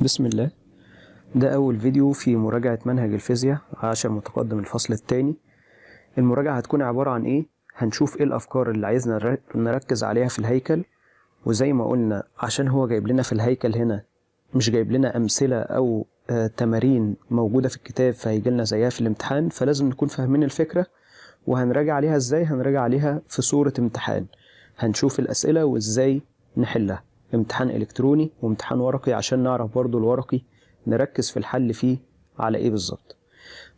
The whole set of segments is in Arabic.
بسم الله ده أول فيديو في مراجعة منهج الفيزياء عشر متقدم الفصل الثاني المراجعة هتكون عبارة عن إيه؟ هنشوف إيه الأفكار اللي عايزنا نركز عليها في الهيكل وزي ما قلنا عشان هو جايب لنا في الهيكل هنا مش جايب لنا أمثلة أو آه تمارين موجودة في الكتاب فهيجي لنا زيها في الامتحان فلازم نكون فاهمين الفكرة وهنراجع عليها إزاي؟ هنراجع عليها في صورة امتحان هنشوف الأسئلة وإزاي نحلها امتحان الكتروني وامتحان ورقي عشان نعرف برضو الورقي نركز في الحل فيه على ايه بالظبط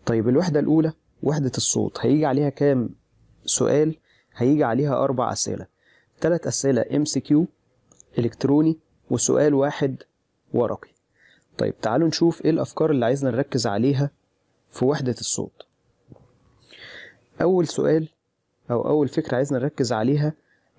طيب الوحده الاولى وحده الصوت هيجي عليها كام سؤال هيجي عليها اربع اسئله ثلاث اسئله ام سي كيو الكتروني وسؤال واحد ورقي طيب تعالوا نشوف ايه الافكار اللي عايزنا نركز عليها في وحده الصوت اول سؤال او اول فكره عايزنا نركز عليها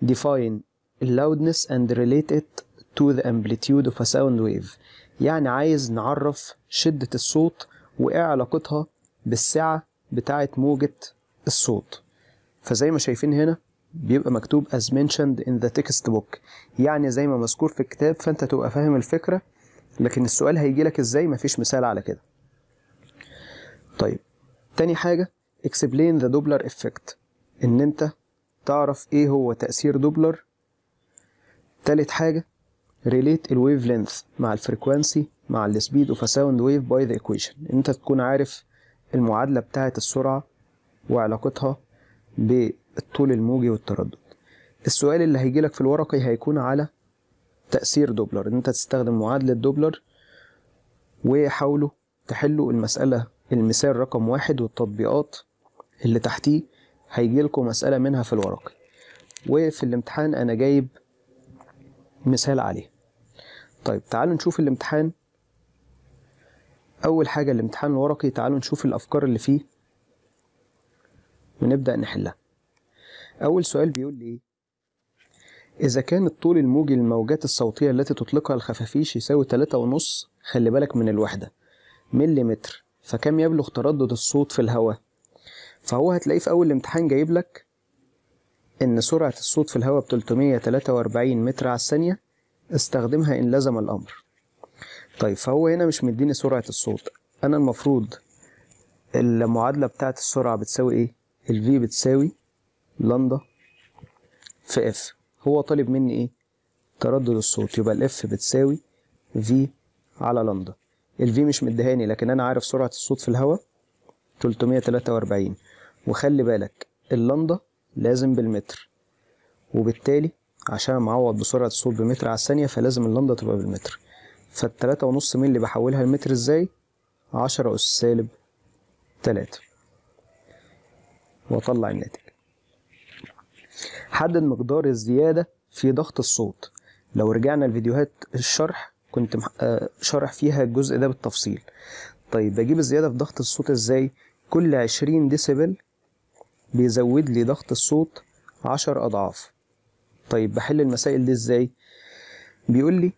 define loudness and relate it to the amplitude of a sound wave يعني عايز نعرف شدة الصوت وإيه علاقتها بالسعة بتاعة موجة الصوت فزي ما شايفين هنا بيبقى مكتوب as mentioned in the text book يعني زي ما مذكور في الكتاب فأنت تبقى فاهم الفكرة لكن السؤال هيجي لك إزاي مفيش مثال على كده طيب تاني حاجة explain the دوبلر effect إن أنت تعرف إيه هو تأثير دوبلر تالت حاجة ريليت الويف لينث مع الفريكوانسي مع السبيد اوف ساوند ويف باي ذا ايكويشن انت تكون عارف المعادلة بتاعة السرعة وعلاقتها بالطول الموجي والتردد السؤال اللي هيجيلك في الورقي هيكون على تأثير دوبلر انت تستخدم معادلة دوبلر وحاولوا تحلوا المسألة المثال رقم واحد والتطبيقات اللي تحتيه هيجيلكوا مسألة منها في الورقي وفي الامتحان أنا جايب مثال عليه طيب تعالوا نشوف الامتحان أول حاجة الامتحان الورقي تعالوا نشوف الأفكار اللي فيه ونبدأ نحلها أول سؤال بيقول لي إيه؟ إذا كان الطول الموجي للموجات الصوتية التي تطلقها الخفافيش يساوي تلاتة ونص خلي بالك من الوحدة مليمتر فكم يبلغ تردد الصوت في الهواء فهو هتلاقيه في أول الامتحان جايب لك إن سرعة الصوت في الهواء ب 343 متر على الثانية استخدمها إن لزم الأمر طيب فهو هنا مش مديني سرعة الصوت أنا المفروض المعادلة بتاعة السرعة بتساوي إيه؟ الفي بتساوي لندا في اف هو طالب مني إيه؟ تردد الصوت يبقى الاف بتساوي في على لندا الفي مش مدهاني لكن أنا عارف سرعة الصوت في الهواء 343 وخلي بالك اللندا لازم بالمتر وبالتالي عشان معوض بسرعة الصوت بمتر على الثانية فلازم اللمضة تبقى بالمتر فالتلاتة ونص مللي بحولها لمتر ازاي؟ عشرة أس سالب تلاتة وأطلع الناتج حدد مقدار الزيادة في ضغط الصوت لو رجعنا لفيديوهات الشرح كنت آه، شرح فيها الجزء ده بالتفصيل طيب بجيب الزيادة في ضغط الصوت ازاي؟ كل عشرين ديسيبل بيزود لي ضغط الصوت عشر أضعاف طيب بحل المسائل دي ازاي بيقول لي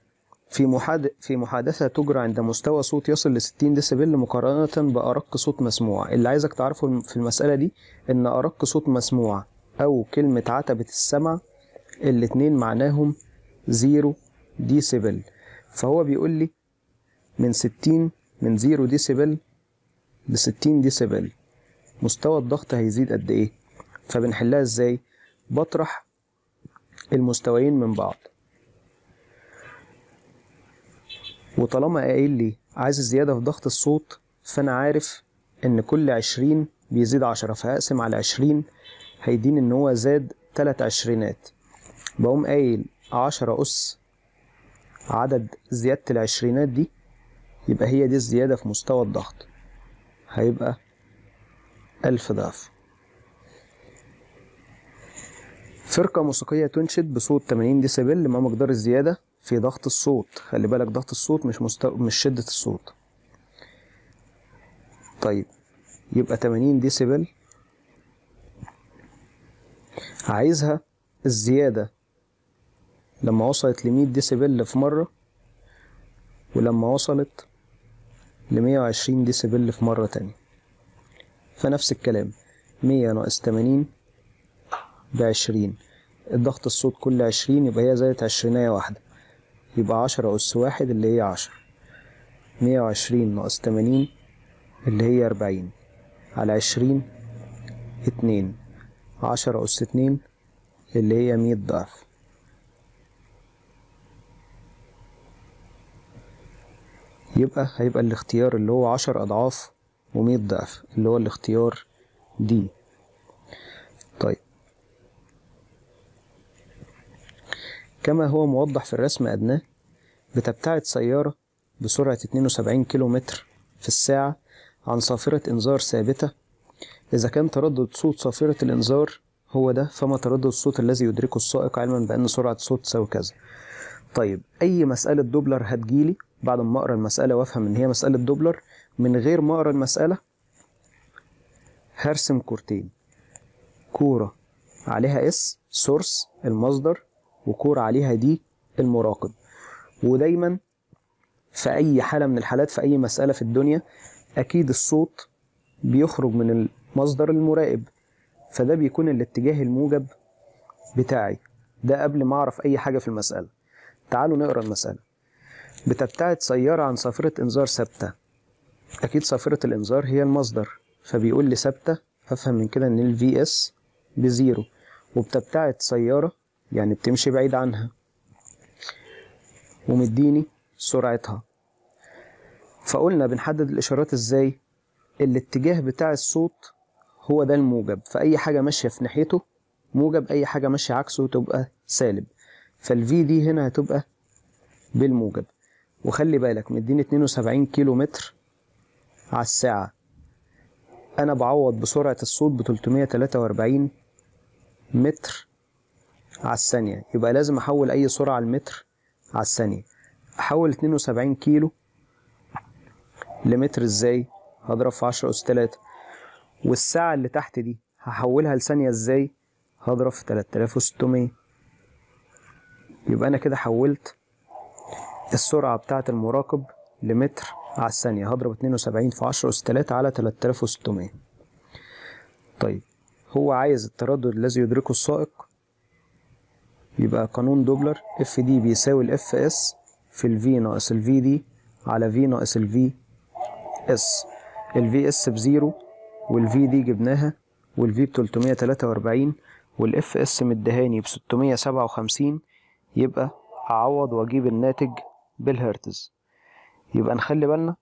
في محاد... في محادثة تجرى عند مستوى صوت يصل ل 60 ديسيبل مقارنة بأرق صوت مسموع، اللي عايزك تعرفه في المسألة دي إن أرق صوت مسموع أو كلمة عتبة السمع الاتنين معناهم زيرو ديسيبل، فهو بيقول لي من 60 من زيرو ديسيبل ل 60 ديسيبل مستوى الضغط هيزيد قد إيه؟ فبنحلها إزاي؟ بطرح المستويين من بعض وطالما قايل لي عايز الزيادة في ضغط الصوت فأنا عارف إن كل عشرين بيزيد عشرة فهقسم على عشرين هيديني إن هو زاد تلات عشرينات بقوم قايل عشرة أس عدد زيادة العشرينات دي يبقى هي دي الزيادة في مستوى الضغط هيبقى ألف ضعف فرقة موسيقية تنشد بصوت 80 ديسيبل ما مقدار الزيادة في ضغط الصوت خلي بالك ضغط الصوت مش مستو... مش شدة الصوت طيب يبقى 80 ديسيبل عايزها الزيادة لما وصلت ل 100 ديسيبل في مرة ولما وصلت ل 120 ديسيبل في مرة تانية فنفس الكلام 100 ناقص 80 بعشرين الضغط الصوت كل عشرين يبقى هي زادت عشرينية واحدة يبقى عشرة أس واحد اللي هي عشرة مية وعشرين ناقص تمانين اللي هي أربعين على عشرين اتنين عشرة أس اتنين اللي هي مية ضعف يبقى هيبقى الاختيار اللي هو عشر أضعاف ومية ضعف اللي هو الاختيار دي كما هو موضح في الرسم أدناه بتبتعد سيارة بسرعة 72 متر في الساعة عن صافرة إنذار ثابتة إذا كان تردد صوت صافرة الإنذار هو ده فما تردد الصوت الذي يدركه السائق علما بأن سرعة صوت تساوي كذا طيب أي مسألة دوبلر هتجيلي بعد ما أقرأ المسألة وأفهم إن هي مسألة دوبلر من غير ما أقرأ المسألة هرسم كورتين كورة عليها اس سورس المصدر وكور عليها دي المراقب ودايما في اي حاله من الحالات في اي مساله في الدنيا اكيد الصوت بيخرج من المصدر المراقب فده بيكون الاتجاه الموجب بتاعي ده قبل ما اعرف اي حاجه في المساله تعالوا نقرا المساله بتبتعد سياره عن صافره انذار ثابته اكيد صافره الانذار هي المصدر فبيقول لي ثابته افهم من كده ان الفي اس بزيرو وبتبتعد سياره يعني بتمشي بعيد عنها ومديني سرعتها فقلنا بنحدد الإشارات إزاي الاتجاه بتاع الصوت هو ده الموجب فأي حاجة ماشية في ناحيته موجب أي حاجة ماشية عكسه تبقى سالب فالفي دي هنا هتبقى بالموجب وخلي بالك مديني 72 كيلو متر على الساعة أنا بعوض بسرعة الصوت ب 343 متر على الثانية يبقى لازم أحول أي سرعة المتر على الثانية أحول 72 كيلو لمتر إزاي؟ هضرب في 10 أس 3 والساعة اللي تحت دي هحولها لثانية إزاي؟ هضرب في 3600 يبقى أنا كده حولت السرعة بتاعة المراقب لمتر على الثانية هضرب 72 في 10 أس 3 على 3600 طيب هو عايز التردد الذي يدركه السائق يبقى قانون دوبلر اف دي بيساوي الاف اس في الفي ناقص الفي دي على في ناقص الفي اس الفي اس بزيرو والفي دي جبناها والفي ب 343 والاف اس مدهاني ب 657 يبقى اعوض واجيب الناتج بالهرتز يبقى نخلي بالنا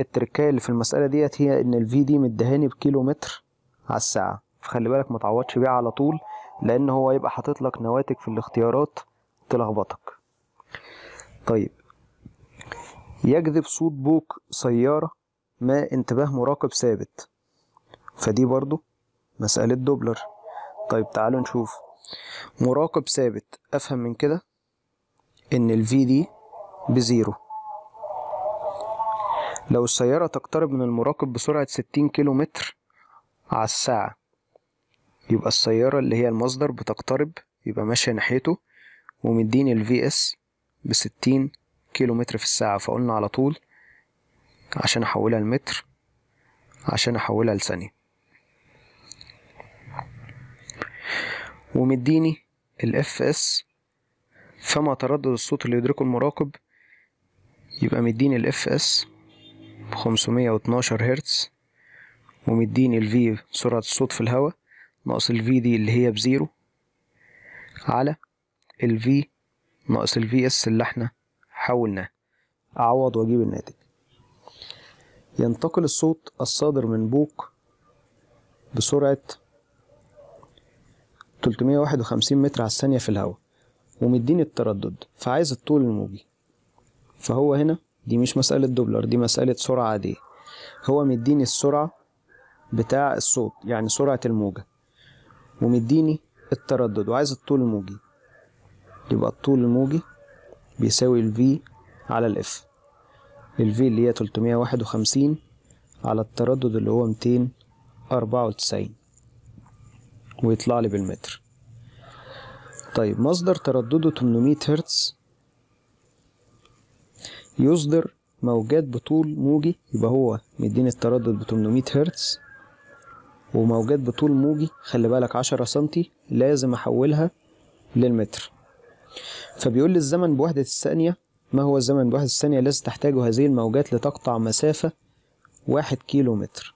التركايه اللي في المساله ديت هي ان الفي دي مدهاني بكيلو متر على الساعه فخلي بالك ما تعوضش بيها على طول لان هو يبقى حاطط لك نواتج في الاختيارات تلخبطك طيب يجذب صوت بوك سيارة ما انتباه مراقب ثابت فدي برضو مسألة دوبلر طيب تعالوا نشوف مراقب ثابت أفهم من كده إن الفي دي بزيرو لو السيارة تقترب من المراقب بسرعة 60 كيلو متر على الساعة يبقى السيارة اللي هي المصدر بتقترب يبقى ماشية ناحيته ومديني الفي اس بستين كيلو متر في الساعة فقلنا على طول عشان أحولها لمتر عشان أحولها لثانية ومديني الاف اس فما تردد الصوت اللي يدركه المراقب يبقى مديني الاف اس واتناشر هرتز ومديني الفي سرعة الصوت في الهواء ناقص ال V دي اللي هي بزيرو على ال V ناقص ال VS اللي احنا حولناه أعوض وأجيب الناتج ينتقل الصوت الصادر من بوق بسرعة 351 متر على الثانية في الهواء ومديني التردد فعايز الطول الموجي فهو هنا دي مش مسألة دوبلر دي مسألة سرعة عادية هو مديني السرعة بتاع الصوت يعني سرعة الموجة ومديني التردد وعايز الطول الموجي يبقى الطول الموجي بيساوي ال V على ال F ال V اللي هي 351 على التردد اللي هو 294 ويطلع لي بالمتر طيب مصدر تردده 800 هرتز يصدر موجات بطول موجي يبقى هو مديني التردد ب 800 هرتز وموجات بطول موجي خلي بالك عشرة سنتي لازم أحولها للمتر فبيقول لي الزمن بوحدة الثانية ما هو الزمن بوحدة الثانية الذي تحتاجه هذه الموجات لتقطع مسافة واحد كيلو متر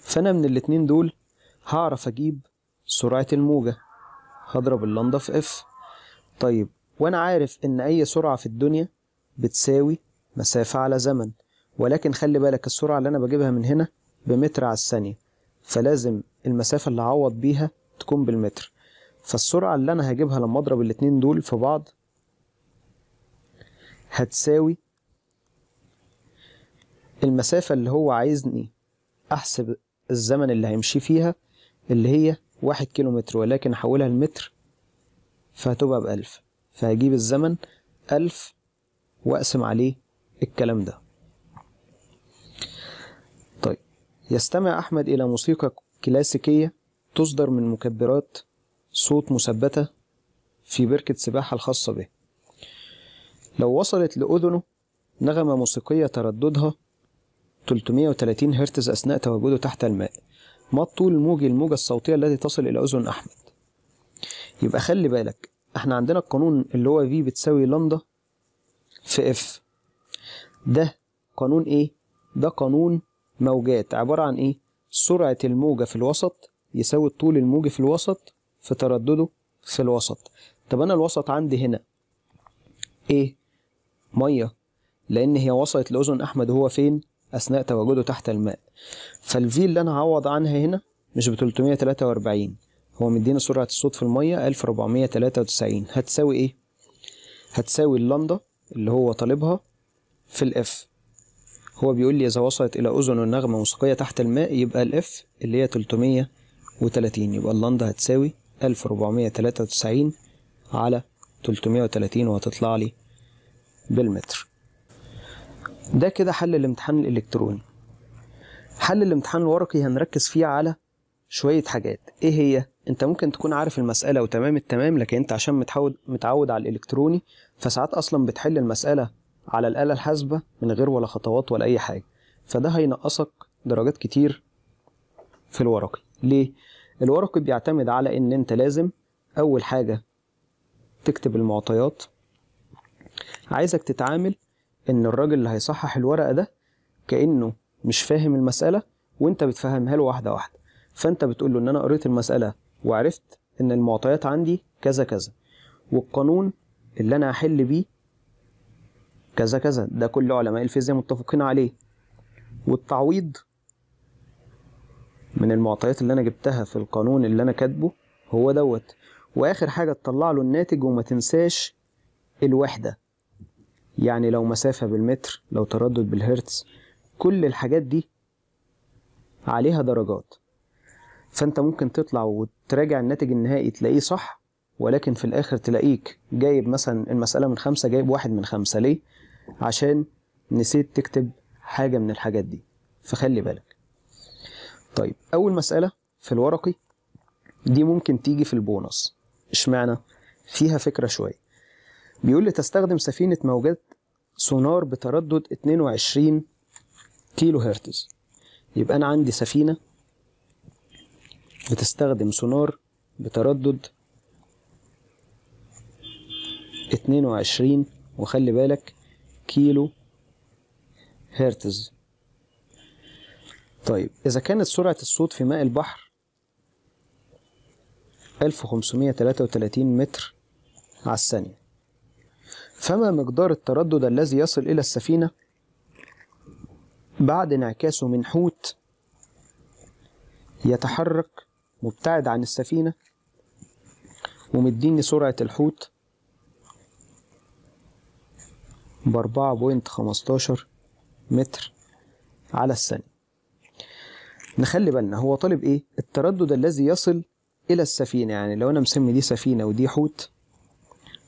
فأنا من الاتنين دول هعرف أجيب سرعة الموجة هضرب اللندا في اف طيب وأنا عارف إن أي سرعة في الدنيا بتساوي مسافة على زمن ولكن خلي بالك السرعة اللي أنا بجيبها من هنا بمتر على الثانية فلازم المسافة اللي هعوض بيها تكون بالمتر فالسرعة اللي أنا هجيبها لما أضرب الاتنين دول في بعض هتساوي المسافة اللي هو عايزني أحسب الزمن اللي هيمشي فيها اللي هي واحد كيلو متر ولكن أحولها لمتر فهتبقى بألف فهجيب الزمن ألف وأقسم عليه الكلام ده يستمع أحمد إلى موسيقى كلاسيكية تصدر من مكبرات صوت مثبتة في بركة سباحة الخاصة به لو وصلت لأذنه نغمة موسيقية ترددها 330 هرتز أثناء تواجده تحت الماء ما الطول الموج الموجة الصوتية التي تصل إلى أذن أحمد يبقى خلي بالك احنا عندنا القانون اللي هو V بتساوي لندا في اف ده قانون ايه ده قانون موجات عبارة عن إيه؟ سرعة الموجة في الوسط يساوي الطول الموجي في الوسط في تردده في الوسط طب أنا الوسط عندي هنا إيه؟ مية لأن هي وصلت لأذن أحمد وهو فين؟ أثناء تواجده تحت الماء فالفي اللي أنا هعوض عنها هنا مش ب 343 هو مدينا سرعة الصوت في المية 1493 هتساوي إيه؟ هتساوي اللندا اللي هو طالبها في الإف هو بيقول لي إذا وصلت إلى أذن النغمة موسيقية تحت الماء يبقى الإف اللي هي 330 يبقى اللندا هتساوي 1493 على 330 وهتطلع لي بالمتر ده كده حل الامتحان الإلكتروني حل الامتحان الورقي هنركز فيه على شوية حاجات إيه هي؟ أنت ممكن تكون عارف المسألة وتمام التمام لكن أنت عشان متعود على الإلكتروني فساعات أصلا بتحل المسألة على الآلة الحاسبة من غير ولا خطوات ولا أي حاجة فده هينقصك درجات كتير في الورقي ليه؟ الورقي بيعتمد على إن أنت لازم أول حاجة تكتب المعطيات عايزك تتعامل إن الراجل اللي هيصحح الورقة ده كأنه مش فاهم المسألة وأنت بتفهمها له واحدة واحدة فأنت بتقول له إن أنا قريت المسألة وعرفت إن المعطيات عندي كذا كذا والقانون اللي أنا هحل بيه كذا كذا ده كل علماء الفيزياء متفقين عليه والتعويض من المعطيات اللي انا جبتها في القانون اللي انا كاتبه هو دوت واخر حاجه تطلع له الناتج وما تنساش الوحده يعني لو مسافه بالمتر لو تردد بالهرتز كل الحاجات دي عليها درجات فانت ممكن تطلع وتراجع الناتج النهائي تلاقيه صح ولكن في الاخر تلاقيك جايب مثلا المساله من خمسه جايب واحد من خمسه ليه عشان نسيت تكتب حاجة من الحاجات دي فخلي بالك طيب أول مسألة في الورقي دي ممكن تيجي في البونص اشمعنى فيها فكرة شوية بيقول لي تستخدم سفينة موجات سونار بتردد 22 كيلو هرتز يبقى أنا عندي سفينة بتستخدم سونار بتردد 22 وخلي بالك كيلو هرتز طيب إذا كانت سرعة الصوت في ماء البحر 1533 متر على الثانية فما مقدار التردد الذي يصل إلى السفينة بعد انعكاسه من حوت يتحرك مبتعد عن السفينة ومديني سرعة الحوت بأربعة بوينت خمستاشر متر على الثانية نخلي بالنا هو طالب ايه التردد الذي يصل الى السفينة يعني لو انا مسمي دي سفينة ودي حوت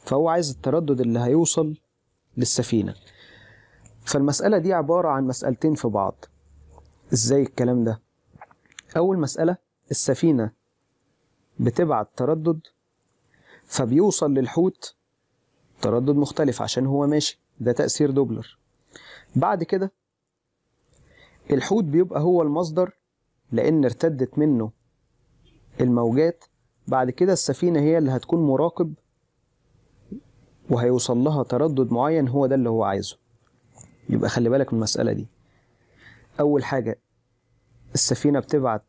فهو عايز التردد اللي هيوصل للسفينة فالمسألة دي عبارة عن مسألتين في بعض ازاي الكلام ده اول مسألة السفينة بتبعت تردد فبيوصل للحوت تردد مختلف عشان هو ماشي ده تأثير دوبلر بعد كده الحوت بيبقى هو المصدر لأن ارتدت منه الموجات بعد كده السفينة هي اللي هتكون مراقب وهيوصل لها تردد معين هو ده اللي هو عايزه يبقى خلي بالك من المسألة دي أول حاجة السفينة بتبعت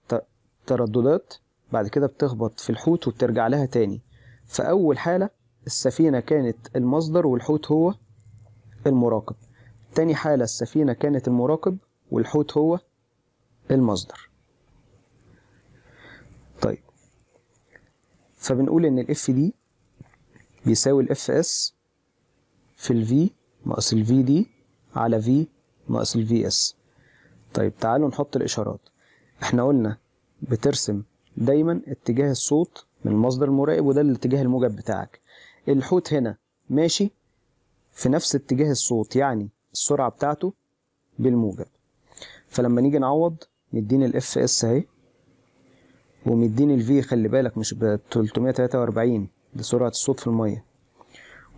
ترددات بعد كده بتخبط في الحوت وبترجع لها تاني فأول حالة السفينة كانت المصدر والحوت هو المراقب تاني حالة السفينة كانت المراقب والحوت هو المصدر طيب فبنقول ان الاف دي بيساوي الاف اس في الفي ناقص الفي دي على في ناقص الفي اس طيب تعالوا نحط الاشارات احنا قلنا بترسم دايما اتجاه الصوت من المصدر المراقب وده الاتجاه الموجب بتاعك الحوت هنا ماشي في نفس اتجاه الصوت يعني السرعة بتاعته بالموجب فلما نيجي نعوض مديني الاف اس اهي ومديني الفي خلي بالك مش ب 343 دي سرعة الصوت في المية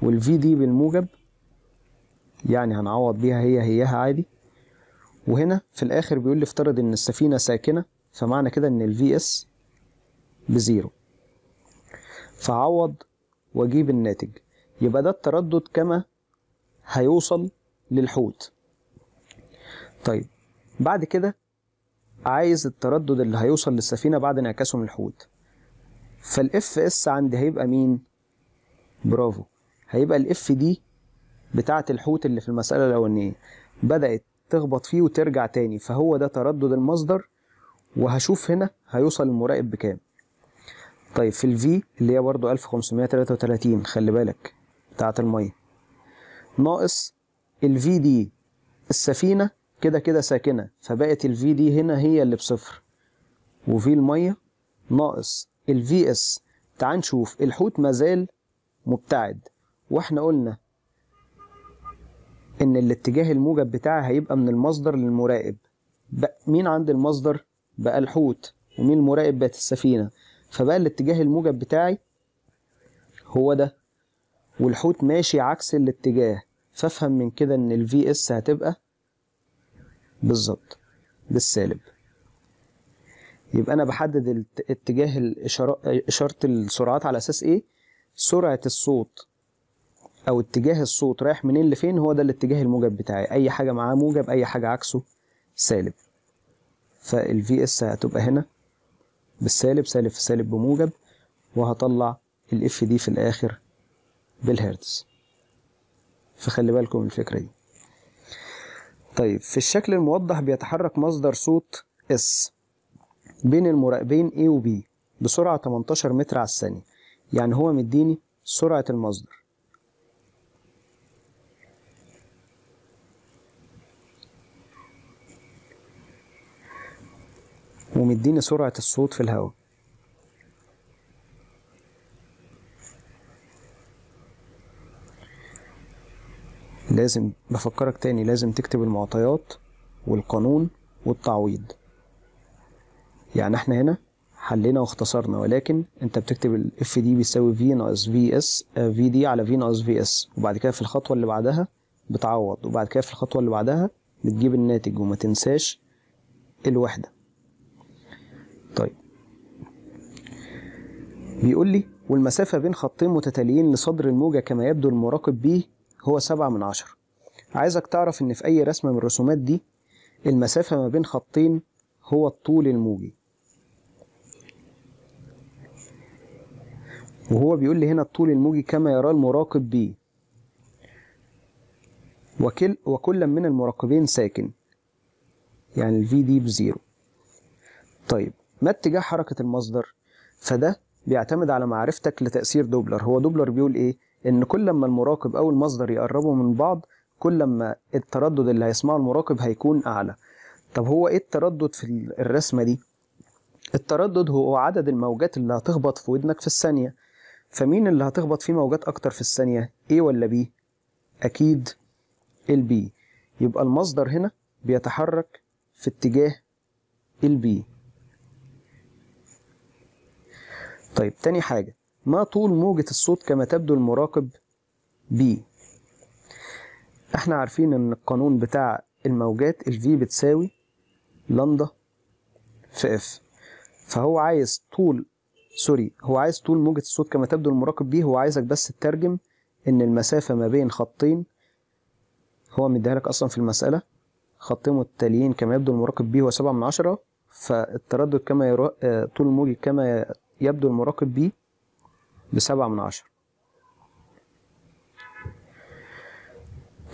والفي دي بالموجب يعني هنعوض بيها هي هيها عادي وهنا في الآخر بيقول لي افترض إن السفينة ساكنة فمعنى كده إن الفي اس بزيرو فعوض وأجيب الناتج يبقى ده التردد كما هيوصل للحوت طيب بعد كده عايز التردد اللي هيوصل للسفينة بعد انعكاسه من الحوت فالاف اس عندي هيبقى مين برافو هيبقى الاف دي بتاعة الحوت اللي في المسألة الأولانية بدأت تخبط فيه وترجع تاني فهو ده تردد المصدر وهشوف هنا هيوصل المراقب بكام طيب في الفي اللي هي برضه 1533 خلي بالك بتاعة المية ناقص ال في دي السفينة كده كده ساكنة فبقت ال في دي هنا هي اللي بصفر وفي المية ناقص ال في اس تعال نشوف الحوت مازال مبتعد واحنا قلنا ان الاتجاه الموجب بتاعها هيبقى من المصدر للمراقب بقى مين عند المصدر بقى الحوت ومين المراقب بقت السفينة فبقى الاتجاه الموجب بتاعي هو ده والحوت ماشي عكس الاتجاه فافهم من كده ان الفي اس هتبقى بالظبط بالسالب يبقى انا بحدد اتجاه اشاره السرعات على اساس ايه سرعه الصوت او اتجاه الصوت رايح منين لفين هو ده الاتجاه الموجب بتاعي اي حاجه معاه موجب اي حاجه عكسه سالب فالفي اس هتبقى هنا بالسالب سالب في سالب بموجب وهطلع الاف دي في الاخر بالهرتز فخلي بالكم من الفكرة دي طيب في الشكل الموضح بيتحرك مصدر صوت اس بين المراقبين A و B بسرعة 18 متر على الثانية يعني هو مديني سرعة المصدر ومديني سرعة الصوت في الهواء لازم بفكرك تاني لازم تكتب المعطيات والقانون والتعويض يعني احنا هنا حلينا واختصرنا ولكن انت بتكتب اف دي بيساوي في ناقص في اس في دي على في ناقص في اس وبعد كده في الخطوه اللي بعدها بتعوض وبعد كده في الخطوه اللي بعدها بتجيب الناتج وما تنساش الوحده طيب بيقول لي والمسافه بين خطين متتاليين لصدر الموجه كما يبدو المراقب به هو سبعة من عشرة عايزك تعرف إن في أي رسمة من الرسومات دي المسافة ما بين خطين هو الطول الموجي وهو بيقول لي هنا الطول الموجي كما يراه المراقب بيه وكل وكل من المراقبين ساكن يعني الفي دي بزيرو طيب ما اتجاه حركة المصدر فده بيعتمد على معرفتك لتأثير دوبلر هو دوبلر بيقول ايه ان كل ما المراقب او المصدر يقربوا من بعض كل ما التردد اللي هيسمعه المراقب هيكون اعلى طب هو ايه التردد في الرسمه دي التردد هو عدد الموجات اللي هتخبط في ودنك في الثانيه فمين اللي هتخبط فيه موجات اكتر في الثانيه ايه ولا بي اكيد البي يبقى المصدر هنا بيتحرك في اتجاه البي طيب تاني حاجه ما طول موجة الصوت كما تبدو المراقب بي احنا عارفين ان القانون بتاع الموجات الفي بتساوي لندا في اف فهو عايز طول سوري هو عايز طول موجة الصوت كما تبدو المراقب بيه هو عايزك بس تترجم ان المسافة ما بين خطين هو مديها لك اصلا في المسألة خطين متتاليين كما يبدو المراقب بيه هو سبعة من عشرة فالتردد كما يرا... آه، طول الموجة كما يبدو المراقب بيه بسبعة من عشرة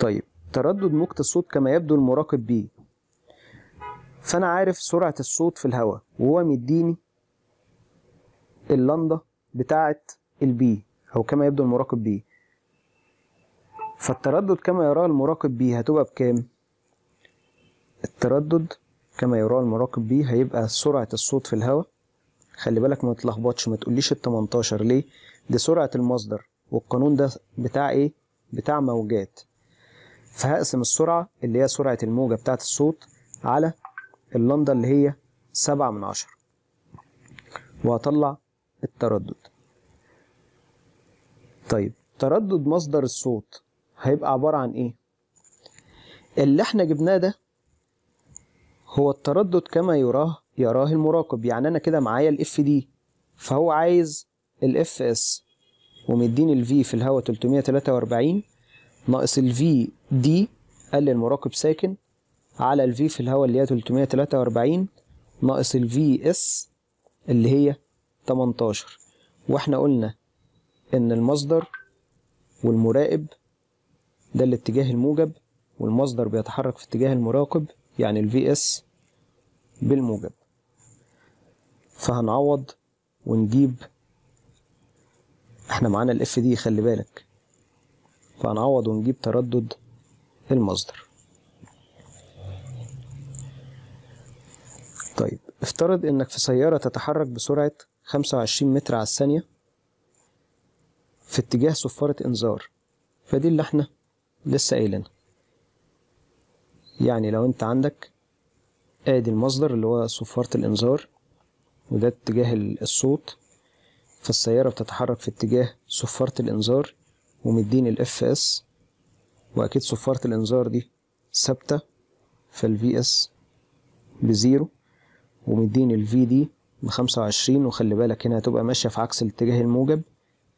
طيب تردد موجة الصوت كما يبدو المراقب بيه فأنا عارف سرعة الصوت في الهواء وهو مديني اللندا بتاعة البي أو كما يبدو المراقب بيه فالتردد كما يراه المراقب بيه هتبقى بكام؟ التردد كما يراه المراقب بيه هيبقى سرعة الصوت في الهواء خلي بالك ما تتلخبطش ما تقوليش ال 18 ليه دي سرعه المصدر والقانون ده بتاع ايه بتاع موجات فهقسم السرعه اللي هي سرعه الموجه بتاعه الصوت على اللندا اللي هي سبعة من عشرة. وهطلع التردد طيب تردد مصدر الصوت هيبقى عبارة عن ايه اللي احنا جبناه ده هو التردد كما يراه يراه المراقب يعني انا كده معايا الاف دي فهو عايز الاف اس ومديني الفي في الهواء 343 ناقص الفي دي قال لي المراقب ساكن على الفي في الهواء اللي هي 343 ناقص الفي اس اللي هي 18 واحنا قلنا ان المصدر والمراقب ده الاتجاه الموجب والمصدر بيتحرك في اتجاه المراقب يعني الفي اس بالموجب فهنعوض ونجيب احنا معانا الاف دي خلي بالك فهنعوض ونجيب تردد المصدر طيب افترض انك في سيارة تتحرك بسرعة 25 متر على الثانية في اتجاه صفارة انذار فدي اللي احنا لسه قايلينها يعني لو انت عندك ادي المصدر اللي هو صفارة الانذار وده اتجاه الصوت فالسيارة بتتحرك في اتجاه صفارة الإنذار ومدين الاف اس وأكيد صفارة الإنذار دي ثابتة فالفي اس بزيرو ومدين الفي دي بخمسة وعشرين وخلي بالك هنا هتبقى ماشية في عكس الاتجاه الموجب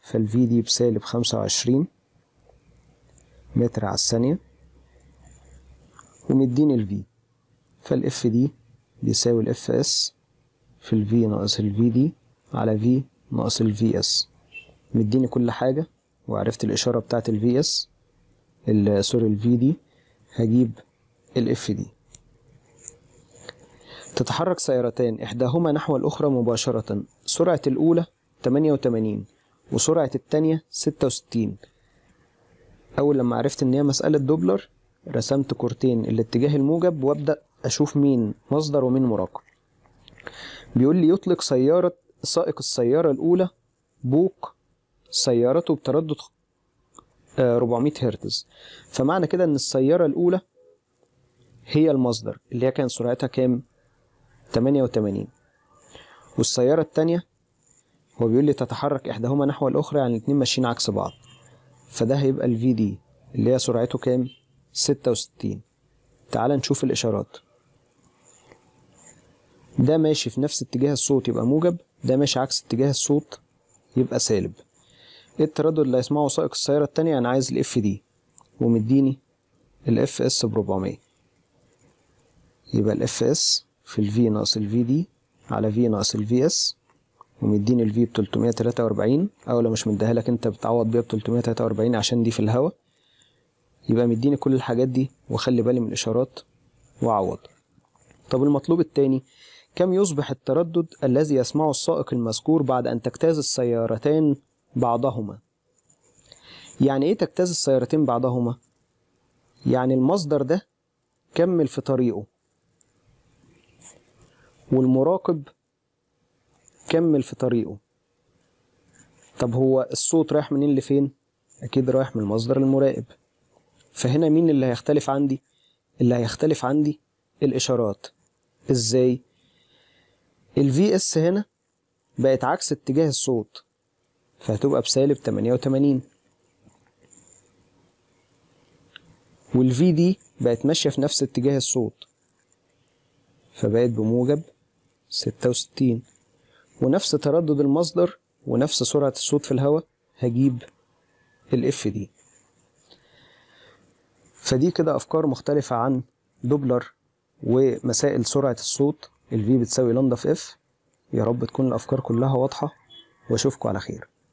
فالفي دي بسالب خمسة وعشرين متر على الثانية ومدين الفي فالاف دي بيساوي الاف اس في الفي ناقص الفي دي على V ناقص الفي اس مديني كل حاجة وعرفت الإشارة بتاعة الفي اس سوري الفي دي هجيب الاف دي تتحرك سيارتان إحداهما نحو الأخرى مباشرة سرعة الأولى 88 وسرعة التانية 66 أول لما عرفت إن هي مسألة دوبلر رسمت كورتين الاتجاه الموجب وأبدأ أشوف مين مصدر ومين مراقب بيقول لي يطلق سيارة سائق السيارة الأولى بوق سيارته بتردد 400 آه، هرتز فمعنى كده إن السيارة الأولى هي المصدر اللي هي كان سرعتها كام؟ 88 والسيارة التانية هو بيقول لي تتحرك إحداهما نحو الأخرى يعني الاتنين ماشيين عكس بعض فده هيبقى الفي دي اللي هي سرعته كام؟ 66 تعال نشوف الإشارات ده ماشي في نفس اتجاه الصوت يبقى موجب ده ماشي عكس اتجاه الصوت يبقى سالب ايه التردد اللي هيسمعه سائق السيارة التانية انا عايز الاف دي ومديني الاف اس بربعمية يبقى الاف اس في الفي ناقص الفي دي على في ناقص الفي اس ومديني الفي ب 343 او لو مش مديها لك انت بتعوض بيها ب 343 عشان دي في الهوا يبقى مديني كل الحاجات دي وخلي بالي من الاشارات واعوض طب المطلوب التاني كم يصبح التردد الذي يسمعه السائق المذكور بعد أن تجتاز السيارتان بعضهما يعني إيه تجتاز السيارتين بعضهما؟ يعني المصدر ده كمل في طريقه والمراقب كمل في طريقه طب هو الصوت رايح منين لفين؟ أكيد رايح من المصدر المراقب فهنا مين اللي هيختلف عندي؟ اللي هيختلف عندي الإشارات إزاي؟ الفي اس هنا بقت عكس اتجاه الصوت فهتبقى بسالب 88 والفي دي بقت ماشية في نفس اتجاه الصوت فبقت بموجب 66 ونفس تردد المصدر ونفس سرعة الصوت في الهواء هجيب الاف دي فدي كده أفكار مختلفة عن دوبلر ومسائل سرعة الصوت ال v بتساوي لندا في اف يا رب تكون الأفكار كلها واضحة وأشوفكم على خير